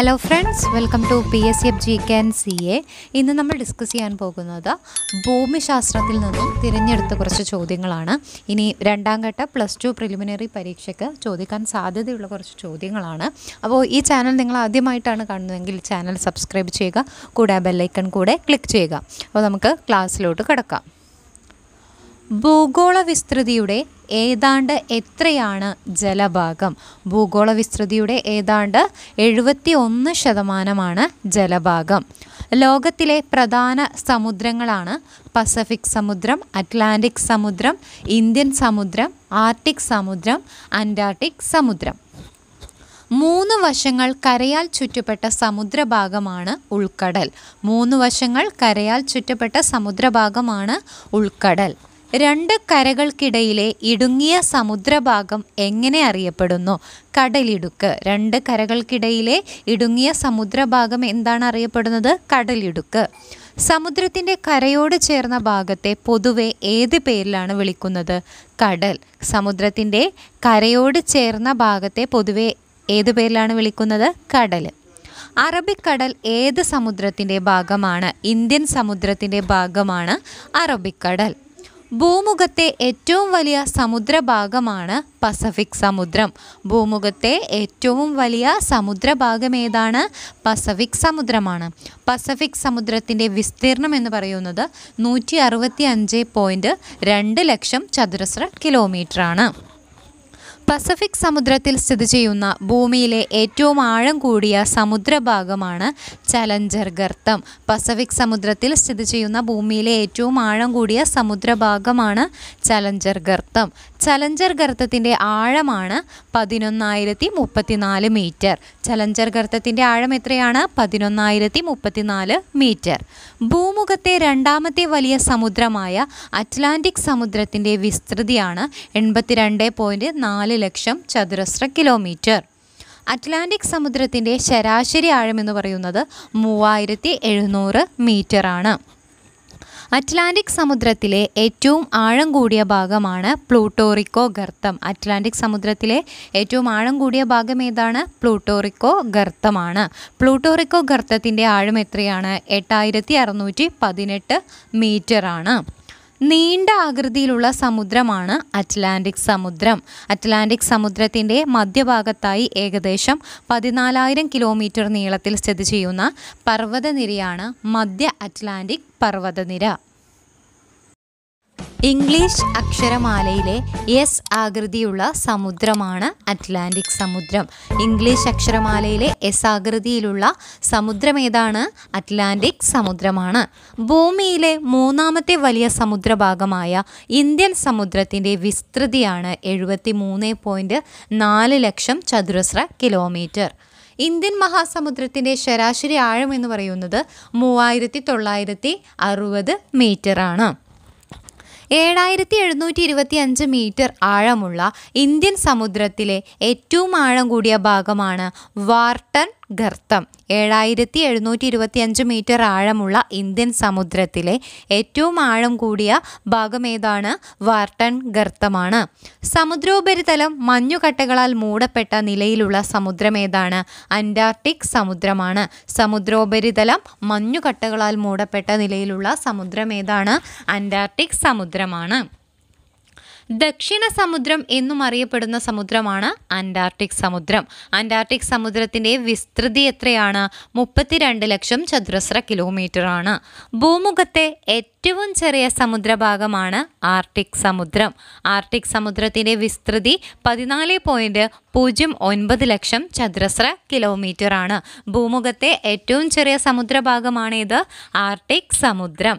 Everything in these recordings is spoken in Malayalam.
hello friends welcome to P S F G K and C A ഇന്ന് നമ്മൾ ഡിസ്കസ് ചെയ്യാൻ പോകുന്നത് ഭൂമിശാസ്ത്രത്തിൽ നിന്നും തിരഞ്ഞെടുത്ത കുറച്ച് ചോദ്യങ്ങളാണ് ഇനി രണ്ടാം ഘട്ട പ്ലസ് ടു പ്രിലിമിനറി പരീക്ഷയ്ക്ക് ചോദിക്കാൻ സാധ്യതയുള്ള കുറച്ച് ചോദ്യങ്ങളാണ് അപ്പോൾ ഈ ചാനൽ നിങ്ങൾ ആദ്യമായിട്ടാണ് കാണുന്നതെങ്കിൽ ചാനൽ സബ്സ്ക്രൈബ് ചെയ്യുക കൂടെ ബെല്ലൈക്കൺ കൂടെ ക്ലിക്ക് ചെയ്യുക അപ്പോൾ നമുക്ക് ക്ലാസ്സിലോട്ട് കിടക്കാം ഭൂഗോള വിസ്തൃതിയുടെ ഏതാണ്ട് എത്രയാണ് ജലഭാഗം ഭൂഗോള വിസ്തൃതിയുടെ ഏതാണ്ട് എഴുപത്തി ഒന്ന് ശതമാനമാണ് ജലഭാഗം ലോകത്തിലെ പ്രധാന സമുദ്രങ്ങളാണ് പസഫിക് സമുദ്രം അറ്റ്ലാന്റിക് സമുദ്രം ഇന്ത്യൻ സമുദ്രം ആർട്ടിക് സമുദ്രം അന്റാർട്ടിക് സമുദ്രം മൂന്ന് വശങ്ങൾ കരയാൽ ചുറ്റപ്പെട്ട സമുദ്രഭാഗമാണ് ഉൾക്കടൽ മൂന്ന് വശങ്ങൾ കരയാൽ ചുറ്റപ്പെട്ട സമുദ്രഭാഗമാണ് ഉൾക്കടൽ രണ്ട് കരകൾക്കിടയിലെ ഇടുങ്ങിയ സമുദ്രഭാഗം എങ്ങനെ അറിയപ്പെടുന്നു കടലിടുക്ക് രണ്ട് കരകൾക്കിടയിലെ ഇടുങ്ങിയ സമുദ്രഭാഗം എന്താണ് അറിയപ്പെടുന്നത് കടലിടുക്ക് സമുദ്രത്തിൻ്റെ കരയോട് ചേർന്ന ഭാഗത്തെ പൊതുവെ ഏത് പേരിലാണ് വിളിക്കുന്നത് കടൽ സമുദ്രത്തിൻ്റെ കരയോട് ചേർന്ന ഭാഗത്തെ പൊതുവെ ഏത് പേരിലാണ് വിളിക്കുന്നത് കടൽ അറബിക്കടൽ ഏത് സമുദ്രത്തിൻ്റെ ഭാഗമാണ് ഇന്ത്യൻ സമുദ്രത്തിൻ്റെ ഭാഗമാണ് അറബിക്കടൽ ഭൂമുഖത്തെ ഏറ്റവും വലിയ സമുദ്രഭാഗമാണ് പസഫിക് സമുദ്രം ഭൂമുഖത്തെ ഏറ്റവും വലിയ സമുദ്രഭാഗം ഏതാണ് പസഫിക് സമുദ്രമാണ് പസഫിക് സമുദ്രത്തിൻ്റെ വിസ്തീർണം എന്ന് പറയുന്നത് നൂറ്റി അറുപത്തി അഞ്ച് പോയിൻറ്റ് രണ്ട് ലക്ഷം ചതുരശ്ര കിലോമീറ്ററാണ് പസഫിക് സമുദ്രത്തിൽ സ്ഥിതി ചെയ്യുന്ന ഭൂമിയിലെ ഏറ്റവും ആഴം കൂടിയ സമുദ്രഭാഗമാണ് ചലഞ്ചർ ഗർത്തം പസഫിക് സമുദ്രത്തിൽ സ്ഥിതി ചെയ്യുന്ന ഭൂമിയിലെ ഏറ്റവും ആഴം കൂടിയ സമുദ്രഭാഗമാണ് ചലഞ്ചർ ഗർത്തം ചലഞ്ചർ ഗർത്തത്തിൻ്റെ ആഴമാണ് പതിനൊന്നായിരത്തി മുപ്പത്തിനാല് മീറ്റർ ചലഞ്ചർ ഗർത്തത്തിൻ്റെ ആഴം എത്രയാണ് പതിനൊന്നായിരത്തി മുപ്പത്തിനാല് മീറ്റർ ഭൂമുഖത്തെ രണ്ടാമത്തെ വലിയ സമുദ്രമായ അറ്റ്ലാന്റിക് സമുദ്രത്തിൻ്റെ വിസ്തൃതിയാണ് എൺപത്തിരണ്ട് പോയിൻ്റ് നാല് ലക്ഷം ചതുരശ്ര കിലോമീറ്റർ അറ്റ്ലാന്റിക് സമുദ്രത്തിൻ്റെ ശരാശരി ആഴമെന്ന് പറയുന്നത് മൂവായിരത്തി എഴുന്നൂറ് മീറ്ററാണ് അറ്റ്ലാന്റിക് സമുദ്രത്തിലെ ഏറ്റവും ആഴം കൂടിയ ഭാഗമാണ് പ്ലൂട്ടോറിക്കോ ഗർത്തം അറ്റ്ലാന്റിക് സമുദ്രത്തിലെ ഏറ്റവും ആഴം കൂടിയ ഭാഗം ഏതാണ് പ്ലൂട്ടോറിക്കോ ഗർത്തമാണ് പ്ലൂട്ടോറിക്കോ ഗർത്തത്തിൻ്റെ ആഴം എത്രയാണ് എട്ടായിരത്തി അറുന്നൂറ്റി പതിനെട്ട് മീറ്ററാണ് നീണ്ട ആകൃതിയിലുള്ള സമുദ്രമാണ് അറ്റ്ലാന്റിക് സമുദ്രം അറ്റ്ലാന്റിക് സമുദ്രത്തിൻ്റെ മധ്യഭാഗത്തായി ഏകദേശം പതിനാലായിരം കിലോമീറ്റർ നീളത്തിൽ സ്ഥിതി ചെയ്യുന്ന പർവ്വതനിരയാണ് മധ്യ അറ്റ്ലാന്റിക് പർവ്വതനിര ഇംഗ്ലീഷ് അക്ഷരമാലയിലെ എസ് ആകൃതിയുള്ള സമുദ്രമാണ് അറ്റ്ലാന്റിക് സമുദ്രം ഇംഗ്ലീഷ് അക്ഷരമാലയിലെ എസ് ആകൃതിയിലുള്ള സമുദ്രം ഏതാണ് അറ്റ്ലാന്റിക് സമുദ്രമാണ് ഭൂമിയിലെ മൂന്നാമത്തെ വലിയ സമുദ്രഭാഗമായ ഇന്ത്യൻ സമുദ്രത്തിൻ്റെ വിസ്തൃതിയാണ് എഴുപത്തി മൂന്ന് പോയിൻറ്റ് നാല് ലക്ഷം ചതുരശ്ര കിലോമീറ്റർ ഇന്ത്യൻ മഹാസമുദ്രത്തിൻ്റെ ശരാശരി ആഴം എന്ന് പറയുന്നത് മൂവായിരത്തി തൊള്ളായിരത്തി അറുപത് മീറ്ററാണ് ഏഴായിരത്തി എഴുന്നൂറ്റി ഇരുപത്തി അഞ്ച് മീറ്റർ ആഴമുള്ള ഇന്ത്യൻ സമുദ്രത്തിലെ ഏറ്റവും ആഴം കൂടിയ ഭാഗമാണ് വാർട്ടൺ ഗർത്തം ഏഴായിരത്തി എഴുന്നൂറ്റി ഇരുപത്തിയഞ്ച് മീറ്റർ ആഴമുള്ള ഇന്ത്യൻ സമുദ്രത്തിലെ ഏറ്റവും ആഴം കൂടിയ ഭാഗമേതാണ് വാർട്ടൺ ഗർത്തമാണ് സമുദ്രോപരിതലം മഞ്ഞുകട്ടകളാൽ മൂടപ്പെട്ട നിലയിലുള്ള സമുദ്രമേതാണ് അന്റാർട്ടിക് സമുദ്രമാണ് സമുദ്രോപരിതലം മഞ്ഞുകട്ടകളാൽ മൂടപ്പെട്ട നിലയിലുള്ള സമുദ്രമേതാണ് അന്റാർട്ടിക് സമുദ്രമാണ് ദക്ഷിണ സമുദ്രം എന്നും അറിയപ്പെടുന്ന സമുദ്രമാണ് അന്റാർട്ടിക് സമുദ്രം അന്റാർട്ടിക് സമുദ്രത്തിന്റെ വിസ്തൃതി എത്രയാണ് മുപ്പത്തിരണ്ട് ലക്ഷം ചതുരശ്ര കിലോമീറ്റർ ആണ് ഭൂമുഖത്തെ ഏറ്റവും ചെറിയ സമുദ്രഭാഗമാണ് ആർട്ടിക് സമുദ്രം ആർട്ടിക് സമുദ്രത്തിന്റെ വിസ്തൃതി പതിനാല് പോയിന്റ് പൂജ്യം ഒൻപത് ലക്ഷം ചതുരശ്ര കിലോമീറ്റർ ആണ് ഭൂമുഖത്തെ ഏറ്റവും ചെറിയ സമുദ്രഭാഗമാണ് ഇത് ആർട്ടിക് സമുദ്രം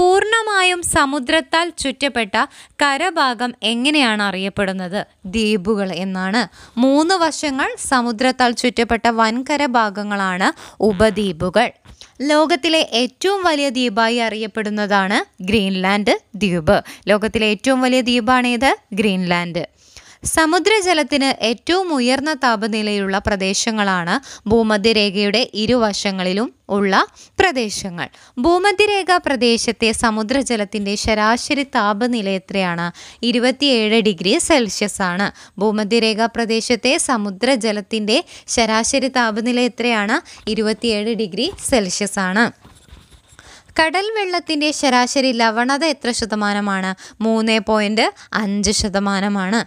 പൂർണ്ണമായും സമുദ്രത്താൽ ചുറ്റപ്പെട്ട കരഭാഗം എങ്ങനെയാണ് അറിയപ്പെടുന്നത് ദ്വീപുകൾ എന്നാണ് മൂന്ന് വശങ്ങൾ സമുദ്രത്താൽ ചുറ്റപ്പെട്ട വൻകര ഭാഗങ്ങളാണ് ഉപദ്വീപുകൾ ലോകത്തിലെ ഏറ്റവും വലിയ ദ്വീപായി അറിയപ്പെടുന്നതാണ് ഗ്രീൻലാൻഡ് ദ്വീപ് ലോകത്തിലെ ഏറ്റവും വലിയ ദ്വീപാണേത് ഗ്രീൻലാൻഡ് സമുദ്രജലത്തിന് ഏറ്റവും ഉയർന്ന താപനിലയുള്ള പ്രദേശങ്ങളാണ് ഭൂമധ്യരേഖയുടെ ഇരുവശങ്ങളിലും ഉള്ള പ്രദേശങ്ങൾ ഭൂമധ്യരേഖ പ്രദേശത്തെ സമുദ്രജലത്തിൻ്റെ ശരാശരി താപനില എത്രയാണ് ഇരുപത്തിയേഴ് ഡിഗ്രി സെൽഷ്യസ് ആണ് ഭൂമധ്യരേഖ പ്രദേശത്തെ സമുദ്രജലത്തിൻ്റെ ശരാശരി താപനില എത്രയാണ് ഇരുപത്തിയേഴ് ഡിഗ്രി സെൽഷ്യസ് ആണ് കടൽ വെള്ളത്തിൻ്റെ ശരാശരി ലവണത എത്ര ശതമാനമാണ് മൂന്ന് പോയിൻറ്റ് അഞ്ച് ശതമാനമാണ്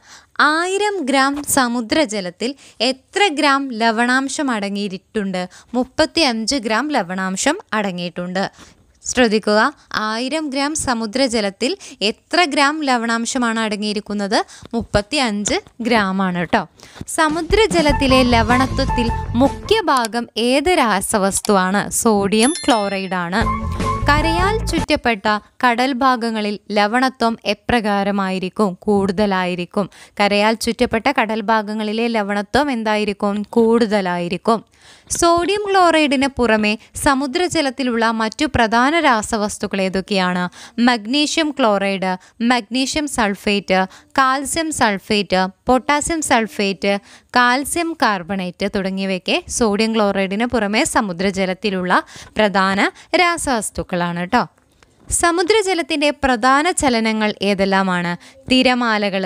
ആയിരം ഗ്രാം സമുദ്രജലത്തിൽ എത്ര ഗ്രാം ലവണാംശം അടങ്ങിയിട്ടുണ്ട് മുപ്പത്തി അഞ്ച് ഗ്രാം ലവണാംശം അടങ്ങിയിട്ടുണ്ട് ശ്രദ്ധിക്കുക ആയിരം ഗ്രാം സമുദ്രജലത്തിൽ എത്ര ഗ്രാം ലവണാംശമാണ് അടങ്ങിയിരിക്കുന്നത് മുപ്പത്തി അഞ്ച് ഗ്രാമാണ് കേട്ടോ സമുദ്രജലത്തിലെ ലവണത്വത്തിൽ മുഖ്യഭാഗം ഏത് രാസവസ്തുവാണ് സോഡിയം ക്ലോറൈഡാണ് കരയാൽ ചുറ്റപ്പെട്ട കടൽ ഭാഗങ്ങളിൽ ലവണത്വം എപ്രകാരമായിരിക്കും കൂടുതലായിരിക്കും കരയാൽ ചുറ്റപ്പെട്ട കടൽ ഭാഗങ്ങളിലെ ലവണത്വം എന്തായിരിക്കും കൂടുതലായിരിക്കും സോഡിയം ക്ലോറൈഡിന് പുറമെ സമുദ്രജലത്തിലുള്ള മറ്റു പ്രധാന രാസവസ്തുക്കൾ ഏതൊക്കെയാണ് magnesium chloride magnesium sulphate calcium sulphate potassium sulphate calcium carbonate തുടങ്ങിയവയ്ക്ക് സോഡിയം ക്ലോറൈഡിന് പുറമെ സമുദ്രജലത്തിലുള്ള പ്രധാന രാസവസ്തുക്കൾ വസ്തുക്കളാണ് കേട്ടോ സമുദ്രജലത്തിൻ്റെ പ്രധാന ചലനങ്ങൾ ഏതെല്ലാമാണ് തിരമാലകൾ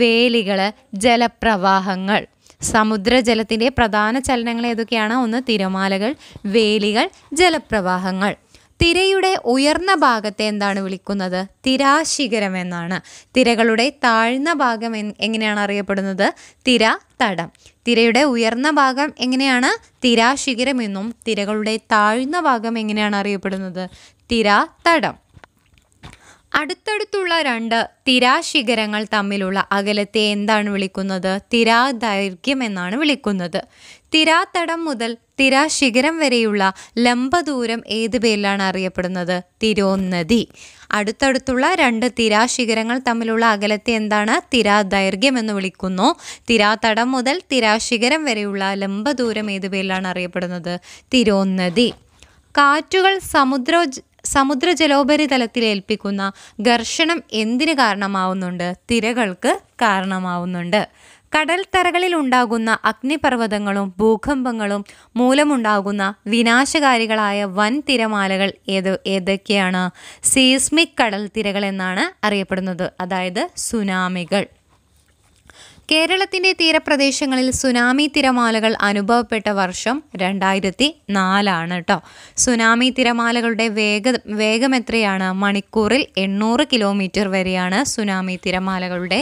വേലികൾ ജലപ്രവാഹങ്ങൾ സമുദ്രജലത്തിൻ്റെ പ്രധാന ചലനങ്ങൾ ഏതൊക്കെയാണ് ഒന്ന് തിരമാലകൾ വേലികൾ ജലപ്രവാഹങ്ങൾ തിരയുടെ ഉയർന്ന ഭാഗത്തെ എന്താണ് വിളിക്കുന്നത് തിരാശിഖരം എന്നാണ് തിരകളുടെ താഴ്ന്ന ഭാഗം എങ്ങനെയാണ് അറിയപ്പെടുന്നത് തിര തടം തിരയുടെ ഉയർന്ന ഭാഗം എങ്ങനെയാണ് തിരാശിഖരം എന്നും തിരകളുടെ താഴ്ന്ന ഭാഗം എങ്ങനെയാണ് അറിയപ്പെടുന്നത് തിര തടം അടുത്തടുത്തുള്ള രണ്ട് തിരാശിഖരങ്ങൾ തമ്മിലുള്ള അകലത്തെ എന്താണ് വിളിക്കുന്നത് തിരാദൈർഘ്യം എന്നാണ് വിളിക്കുന്നത് തിരാത്തടം മുതൽ തിരാശിഖരം വരെയുള്ള ലംബദൂരം ഏത് പേരിലാണ് അറിയപ്പെടുന്നത് തിരോന്നതി അടുത്തടുത്തുള്ള രണ്ട് തിരാശിഖരങ്ങൾ തമ്മിലുള്ള അകലത്തെ എന്താണ് തിരാദൈർഘ്യം എന്ന് വിളിക്കുന്നു തിരാത്തടം മുതൽ തിരാശിഖരം വരെയുള്ള ലംബദൂരം ഏത് പേരിലാണ് അറിയപ്പെടുന്നത് തിരോന്നതി കാറ്റുകൾ സമുദ്ര സമുദ്ര ജലോപരിതലത്തിൽ ഏൽപ്പിക്കുന്ന ഘർഷണം എന്തിന് കാരണമാവുന്നുണ്ട് തിരകൾക്ക് കാരണമാവുന്നുണ്ട് കടൽത്തറകളിൽ ഉണ്ടാകുന്ന അഗ്നിപർവ്വതങ്ങളും ഭൂകമ്പങ്ങളും മൂലമുണ്ടാകുന്ന വിനാശകാരികളായ വൻ തിരമാലകൾ ഏത് ഏതൊക്കെയാണ് സീസ്മിക് കടൽത്തിരകൾ എന്നാണ് അറിയപ്പെടുന്നത് അതായത് സുനാമികൾ കേരളത്തിൻ്റെ തീരപ്രദേശങ്ങളിൽ സുനാമി തിരമാലകൾ അനുഭവപ്പെട്ട വർഷം രണ്ടായിരത്തി നാലാണ് കേട്ടോ സുനാമി തിരമാലകളുടെ വേഗ വേഗം എത്രയാണ് മണിക്കൂറിൽ എണ്ണൂറ് കിലോമീറ്റർ വരെയാണ് സുനാമി തിരമാലകളുടെ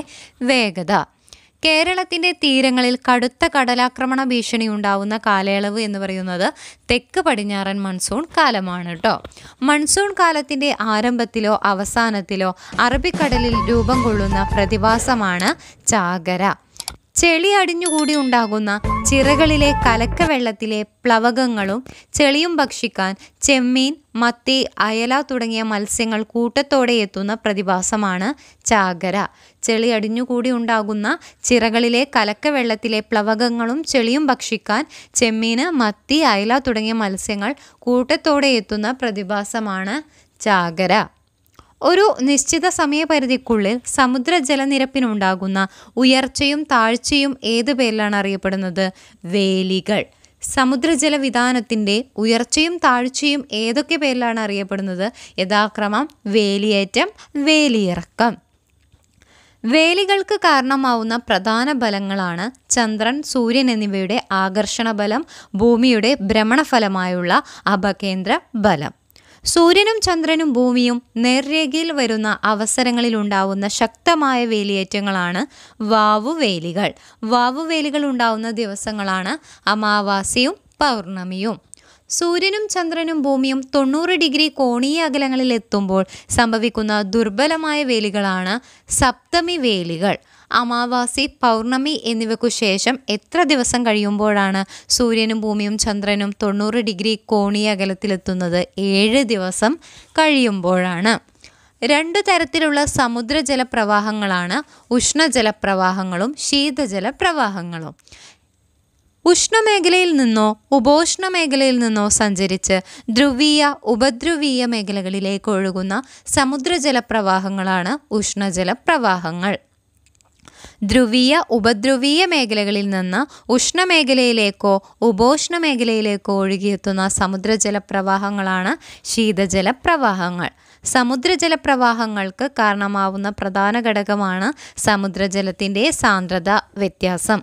വേഗത കേരളത്തിന്റെ തീരങ്ങളിൽ കടുത്ത കടലാക്രമണ ഭീഷണി ഉണ്ടാവുന്ന കാലയളവ് എന്ന് പറയുന്നത് തെക്ക് പടിഞ്ഞാറൻ മൺസൂൺ കാലമാണ് കേട്ടോ മൺസൂൺ കാലത്തിന്റെ ആരംഭത്തിലോ അവസാനത്തിലോ അറബിക്കടലിൽ രൂപം കൊള്ളുന്ന പ്രതിഭാസമാണ് ചാകര ചെളി അടിഞ്ഞുകൂടി ഉണ്ടാകുന്ന ചിറകളിലെ കലക്ക വെള്ളത്തിലെ പ്ലവകങ്ങളും ചെളിയും ഭക്ഷിക്കാൻ ചെമ്മീൻ മത്തി അയല തുടങ്ങിയ മത്സ്യങ്ങൾ കൂട്ടത്തോടെ എത്തുന്ന പ്രതിഭാസമാണ് ചാകര ചെളി അടിഞ്ഞുകൂടി ഉണ്ടാകുന്ന ചിറകളിലെ കലക്ക വെള്ളത്തിലെ പ്ലവകങ്ങളും ചെളിയും ഭക്ഷിക്കാൻ ചെമ്മീന് മത്തി അയല തുടങ്ങിയ മത്സ്യങ്ങൾ കൂട്ടത്തോടെ എത്തുന്ന പ്രതിഭാസമാണ് ചാകര ഒരു നിശ്ചിത സമയപരിധിക്കുള്ളിൽ സമുദ്ര ജലനിരപ്പിനുണ്ടാകുന്ന ഉയർച്ചയും താഴ്ചയും ഏത് പേരിലാണ് അറിയപ്പെടുന്നത് വേലികൾ സമുദ്രജല വിധാനത്തിൻ്റെ ഉയർച്ചയും താഴ്ചയും ഏതൊക്കെ പേരിലാണ് അറിയപ്പെടുന്നത് യഥാക്രമം വേലിയേറ്റം വേലിയിറക്കം വേലികൾക്ക് കാരണമാവുന്ന പ്രധാന ബലങ്ങളാണ് ചന്ദ്രൻ സൂര്യൻ എന്നിവയുടെ ആകർഷണ ബലം ഭൂമിയുടെ ഭ്രമണഫലമായുള്ള അപകേന്ദ്ര ബലം സൂര്യനും ചന്ദ്രനും ഭൂമിയും നേർരേഖയിൽ വരുന്ന അവസരങ്ങളിൽ ഉണ്ടാവുന്ന ശക്തമായ വേലിയേറ്റങ്ങളാണ് വാവുവേലികൾ വാവുവേലികൾ ഉണ്ടാവുന്ന ദിവസങ്ങളാണ് അമാവാസിയും പൗർണമിയും സൂര്യനും ചന്ദ്രനും ഭൂമിയും തൊണ്ണൂറ് ഡിഗ്രി കോണീയ അകലങ്ങളിൽ എത്തുമ്പോൾ സംഭവിക്കുന്ന ദുർബലമായ വേലികളാണ് സപ്തമി വേലികൾ അമാവാസി പൗർണമി എന്നിവയ്ക്കു ശേഷം എത്ര ദിവസം കഴിയുമ്പോഴാണ് സൂര്യനും ഭൂമിയും ചന്ദ്രനും തൊണ്ണൂറ് ഡിഗ്രി കോണീയ അകലത്തിലെത്തുന്നത് ഏഴ് ദിവസം കഴിയുമ്പോഴാണ് രണ്ട് തരത്തിലുള്ള സമുദ്രജല പ്രവാഹങ്ങളാണ് ഉഷ്ണജല പ്രവാഹങ്ങളും ശീതജല പ്രവാഹങ്ങളും ഉഷ്ണമേഖലയിൽ നിന്നോ ഉപോഷ്ണ മേഖലയിൽ നിന്നോ സഞ്ചരിച്ച് ധ്രുവീയ ഉപധ്രുവീയ മേഖലകളിലേക്ക് ഒഴുകുന്ന സമുദ്രജല പ്രവാഹങ്ങളാണ് ഉഷ്ണജല പ്രവാഹങ്ങൾ ധ്രുവീയ ഉപധ്രുവീയ മേഖലകളിൽ നിന്ന് ഉഷ്ണമേഖലയിലേക്കോ ഉപോഷ്ണ മേഖലയിലേക്കോ ഒഴുകിയെത്തുന്ന സമുദ്രജല പ്രവാഹങ്ങളാണ് ശീതജല പ്രവാഹങ്ങൾ സമുദ്രജല പ്രവാഹങ്ങൾക്ക് കാരണമാവുന്ന പ്രധാന ഘടകമാണ് സമുദ്രജലത്തിൻ്റെ സാന്ദ്രത വ്യത്യാസം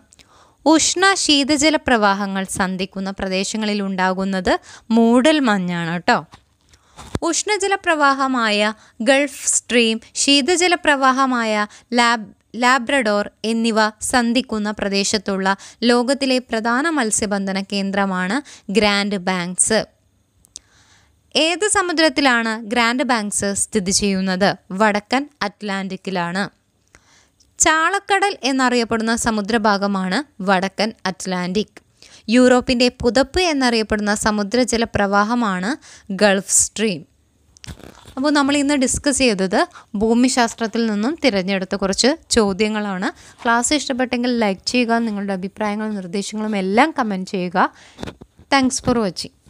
ഉഷ്ണ ശീതജല പ്രവാഹങ്ങൾ സന്ധിക്കുന്ന പ്രദേശങ്ങളിൽ ഉണ്ടാകുന്നത് മൂടൽ മഞ്ഞാണ് കേട്ടോ ഉഷ്ണജല പ്രവാഹമായ ഗൾഫ് സ്ട്രീം ശീതജല പ്രവാഹമായ ലാബ് ലാബ്രഡോർ എന്നിവ സന്ധിക്കുന്ന പ്രദേശത്തുള്ള ലോകത്തിലെ പ്രധാന മത്സ്യബന്ധന കേന്ദ്രമാണ് ഗ്രാൻഡ് ബാങ്ക്സ് ഏത് സമുദ്രത്തിലാണ് ഗ്രാൻഡ് ബാങ്ക്സ് സ്ഥിതി ചെയ്യുന്നത് വടക്കൻ അറ്റ്ലാന്റിക്കിലാണ് ചാളക്കടൽ എന്നറിയപ്പെടുന്ന സമുദ്രഭാഗമാണ് വടക്കൻ അറ്റ്ലാന്റിക് യൂറോപ്പിൻ്റെ പുതപ്പ് എന്നറിയപ്പെടുന്ന സമുദ്രജല പ്രവാഹമാണ് ഗൾഫ് സ്ട്രീം അപ്പോൾ നമ്മൾ ഇന്ന് ഡിസ്കസ് ചെയ്തത് ഭൂമിശാസ്ത്രത്തിൽ നിന്നും തിരഞ്ഞെടുത്ത കുറച്ച് ചോദ്യങ്ങളാണ് ക്ലാസ് ഇഷ്ടപ്പെട്ടെങ്കിൽ ലൈക്ക് ചെയ്യുക നിങ്ങളുടെ അഭിപ്രായങ്ങളും നിർദ്ദേശങ്ങളും എല്ലാം കമൻറ്റ് ചെയ്യുക താങ്ക്സ് ഫോർ വാച്ചിങ്